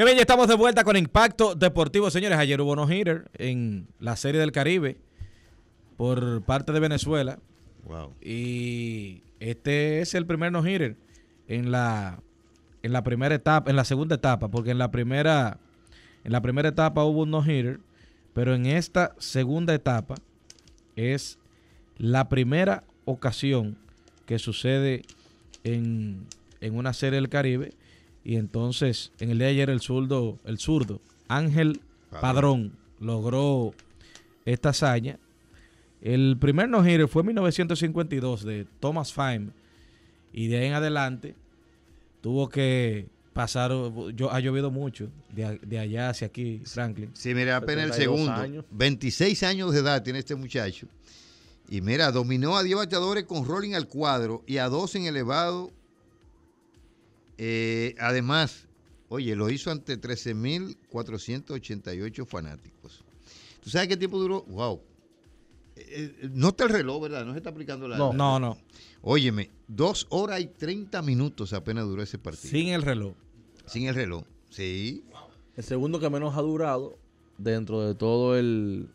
Qué bien, estamos de vuelta con Impacto Deportivo, señores. Ayer hubo no hitter en la Serie del Caribe por parte de Venezuela. Wow. Y este es el primer no hitter en la en la primera etapa, en la segunda etapa, porque en la primera en la primera etapa hubo un no hitter, pero en esta segunda etapa es la primera ocasión que sucede en una serie del Caribe y entonces, en el día de ayer, el zurdo, el zurdo Ángel Padrón, logró esta hazaña. El primer no giro fue en 1952 de Thomas Fine. Y de ahí en adelante tuvo que pasar. Yo, ha llovido mucho de, allá hacia aquí, Franklin. Sí, mira, apenas el segundo. 26 años de edad tiene este muchacho. Y mira, dominó a 10 bateadores con rolling al cuadro y a dos en elevado eh, además, oye, lo hizo ante 13.488 fanáticos. ¿Tú sabes qué tiempo duró? ¡Wow! Eh, eh, no está el reloj, ¿verdad? No se está aplicando la. No, no, no. Óyeme, dos horas y treinta minutos apenas duró ese partido. Sin el reloj. Sin el reloj, sí. El segundo que menos ha durado dentro de todo el,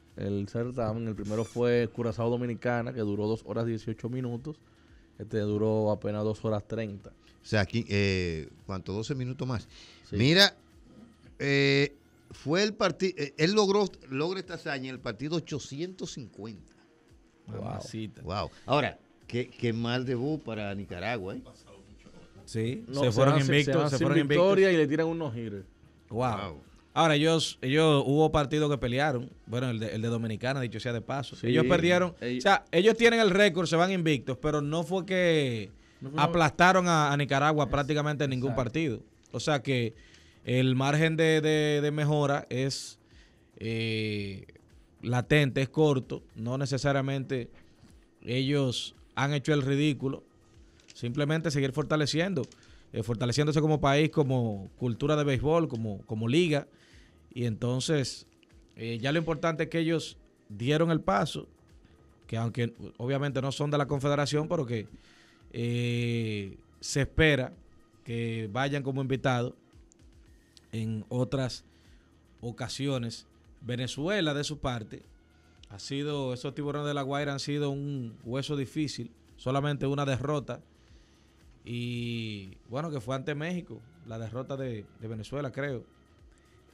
certamen, el primero fue Curazao Dominicana, que duró dos horas y dieciocho minutos. Este duró apenas dos horas 30. O sea, aquí, eh, ¿cuánto? 12 minutos más. Mira, eh, fue el partido, eh, él logró, logra esta hazaña en el partido 850. Wow. wow. Ahora, qué, mal debut para Nicaragua, ¿eh? Sí, se, fueron en se, fueron victoria y le tiran unos giros. wow. Ahora, ellos, ellos hubo partidos que pelearon. Bueno, el de, el de Dominicana, dicho sea de paso. Ellos perdieron. O sea, ellos tienen el récord, se van invictos, pero no fue que aplastaron a, Nicaragua prácticamente en ningún partido. O sea que el margen de, mejora es eh, latente, es corto. No necesariamente ellos han hecho el ridículo. Simplemente seguir fortaleciendo, eh, fortaleciéndose como país, como cultura de béisbol, como, como liga. Y entonces, eh, ya lo importante es que ellos dieron el paso, que aunque obviamente no son de la Confederación, pero que eh, se espera que vayan como invitados en otras ocasiones. Venezuela, de su parte, ha sido, esos tiburones de la Guaira han sido un hueso difícil, solamente una derrota. Y bueno, que fue ante México, la derrota de Venezuela, creo.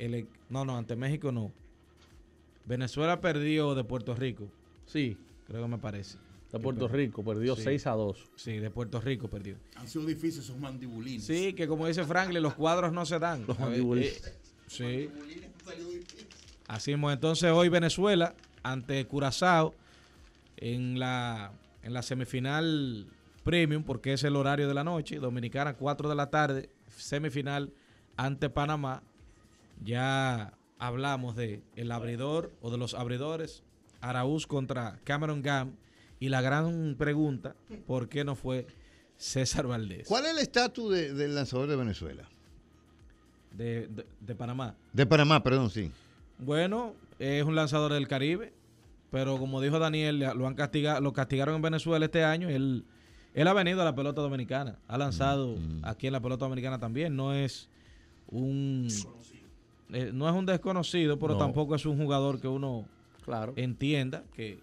E-, no, no, ante México no. Venezuela perdió de Puerto Rico. Sí, creo que me parece. De Puerto Rico, perdió 6 a 2. Sí, de Puerto Rico perdió. Han sido difíciles esos mandibulines. Sí, que como dice Franklin, los cuadros no se dan. Los mandibulines. Eh, sí. Así mismo, entonces hoy Venezuela ante Curazao en la, en la semifinal premium, porque es el horario de la noche, dominicana 4 de la tarde, semifinal ante Panamá ya hablamos de el abridor o de los abridores, Araúz contra Cameron Gam y la gran pregunta, ¿por qué no fue César Valdés? ¿Cuál es el estatus del lanzador de Venezuela? De, Panamá. De Panamá, perdón, sí. Bueno, es un lanzador del Caribe, pero como dijo Daniel, lo han castigado, lo castigaron en Venezuela este año. Él, él ha venido a la pelota dominicana, ha lanzado mm, mm. aquí en la pelota dominicana también. No es un eh, no es un desconocido, pero tampoco es un jugador que uno entienda que,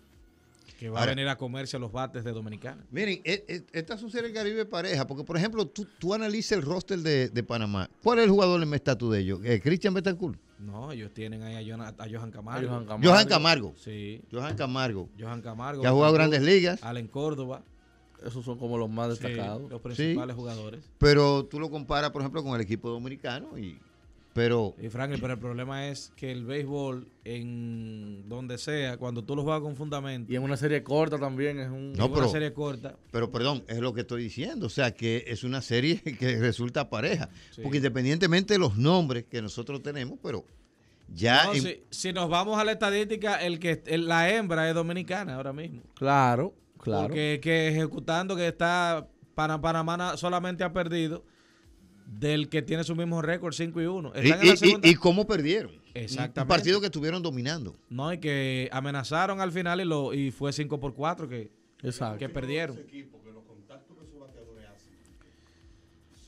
va a venir a comerse los bates de Dominicana. Miren, e, e, esta sucede el Caribe pareja, porque por ejemplo, tú, tú analizas el roster de, Panamá. ¿Cuál es el jugador en el estatus de ellos? Eh, ¿Christian Betancourt? No, ellos tienen ahí a, Johan Camargo. Johan Camargo. Sí. Johan Camargo. Johan Camargo. Que ha jugado grandes ligas. Allen Córdoba. Esos son como los más destacados. los principales jugadores. Pero tú lo comparas, por ejemplo, con el equipo dominicano y, y Franklin, pero el problema es que el béisbol, en donde sea, cuando tú lo juegas con fundamento. Y en una serie corta también, es un, una serie corta. Pero perdón, es lo que estoy diciendo. O sea, que es una serie que resulta pareja. Porque independientemente de los nombres que nosotros tenemos, pero ya si, nos vamos a la estadística, el que la hembra es dominicana ahora mismo. Claro, claro. Porque que ejecutando que está para Panamá solamente ha perdido del que tiene su mismo récord, 5 y 1. Y, cómo perdieron. Exactamente. Un partido que estuvieron dominando. No, y que amenazaron al final y, fue 5 por 4 que, que perdieron.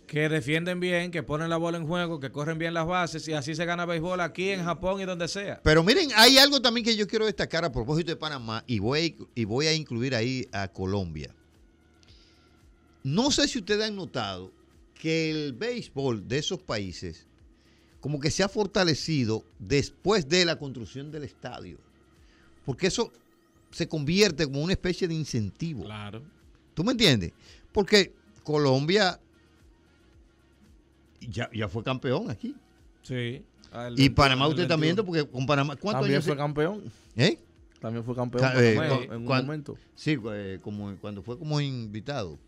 Que defienden bien, que ponen la bola en juego, que corren bien las bases y así se gana béisbol aquí en Japón y donde sea. Pero miren, hay algo también que yo quiero destacar a propósito de Panamá y voy, y voy a incluir ahí a Colombia. No sé si ustedes han notado que el béisbol de esos países como que se ha fortalecido después de la construcción del estadio. Porque eso se convierte como una especie de incentivo. Claro. ¿Tú me entiendes? Porque Colombia ya, fue campeón aquí. Sí. Ah, y Panamá usted también, porque con Panamá También fue campeón. ¿Eh? También fue campeón eh, en un momento. Sí, eh, como cuando fue como invitado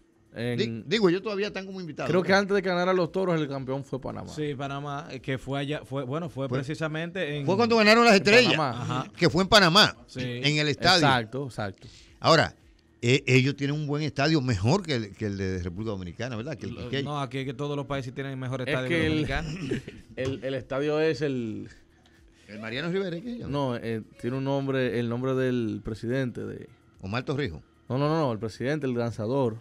digo, yo todavía tengo como invitado Creo que antes de ganar a los toros, el campeón fue Panamá. Sí, Panamá, eh, que fue allá, fue, bueno, fue, precisamente en. Fue cuando ganaron las estrellas, que fue en Panamá, en el estadio. Exacto, exacto. Ahora, e, ellos tienen un buen estadio, mejor que el, de República Dominicana, ¿verdad? Que no, aquí que todos los países tienen el mejor estadio que El, el, estadio es el. ¿El Mariano Rivera? no, eh, tiene un nombre, el nombre del presidente de. Omar Torrijos. No, no, no, el presidente, el lanzador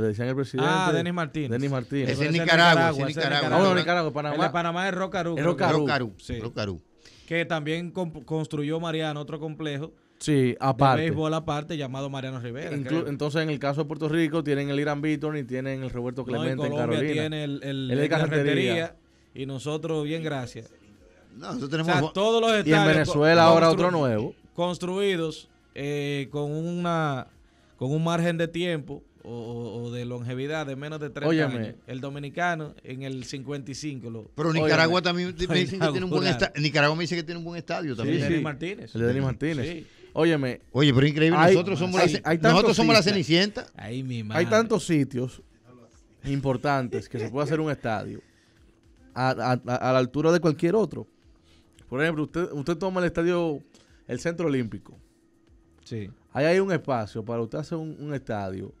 le decían el ah, presidente. Ah, Denis Martínez. Denis Martínez. es Nicaragua, es Nicaragua. Ah, Nicaragua, Panamá. El de Panamá es Rocarú. Rocarú. Que también construyó Mariano otro complejo. Sí, aparte. De béisbol aparte llamado Mariano Rivera. entonces, en el caso de Puerto Rico, tienen el Irán Víctor y tienen el Roberto Clemente en, Colombia tiene el, el, de carretería. Y nosotros, bien, gracias. No, nosotros tenemos. O todos los y en Venezuela ahora otro nuevo. Construidos eh, con una con un margen de tiempo o, de longevidad de menos de 30 años. El dominicano en el 55. Lo, Pero Nicaragua también me dice que tiene un buen estadio. Nicaragua me tiene un buen estadio también. Martínez. El de Denis Martínez. Óyeme. Oye, pero increíble. nosotros somos, la, nosotros somos la Cenicienta. Hay tantos sitios importantes que se puede hacer un estadio a, la altura de cualquier otro. Por ejemplo, usted, usted toma el estadio, el Centro Olímpico. Sí. Ahí hay un espacio para usted hacer un estadio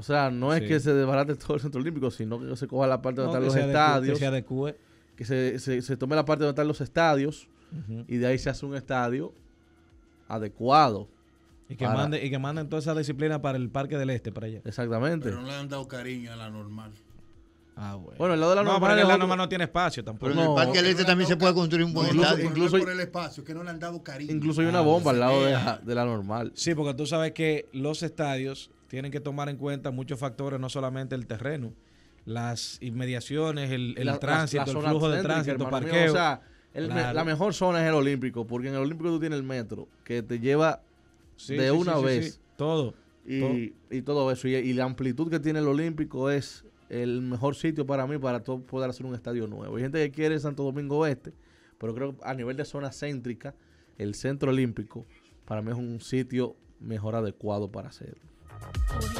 o sea, no es que se desbarate todo el centro olímpico, sino que se coja la parte donde están los estadios. Eh. Que se adecue. Que se, tome la parte donde están los estadios y de ahí se hace un estadio adecuado. Y que, mande, y que manden toda esa disciplina para el Parque del Este, para allá. Exactamente. Pero no le han dado cariño a la normal. Ah, bueno. bueno. el lado de la normal. No, tiene espacio tampoco. Pero en el Parque del Este también se puede construir un buen estadio. Incluso por el espacio, que no le han dado cariño. Incluso hay una ah, bomba al lado de la normal. Sí, porque tú sabes que los estadios tienen que tomar en cuenta muchos factores, no solamente el terreno, las inmediaciones, el, el tránsito, el flujo de tránsito, parqueo. o sea, el, la mejor zona es el Olímpico, porque en el Olímpico tú tienes el metro que te lleva de una vez. Todo. Y todo. y todo eso. Y, la amplitud que tiene el Olímpico es el mejor sitio para mí para poder hacer un estadio nuevo. Hay gente que quiere Santo Domingo Oeste, pero creo que a nivel de zona céntrica, el Centro Olímpico para mí es un sitio mejor adecuado para hacerlo. Oh.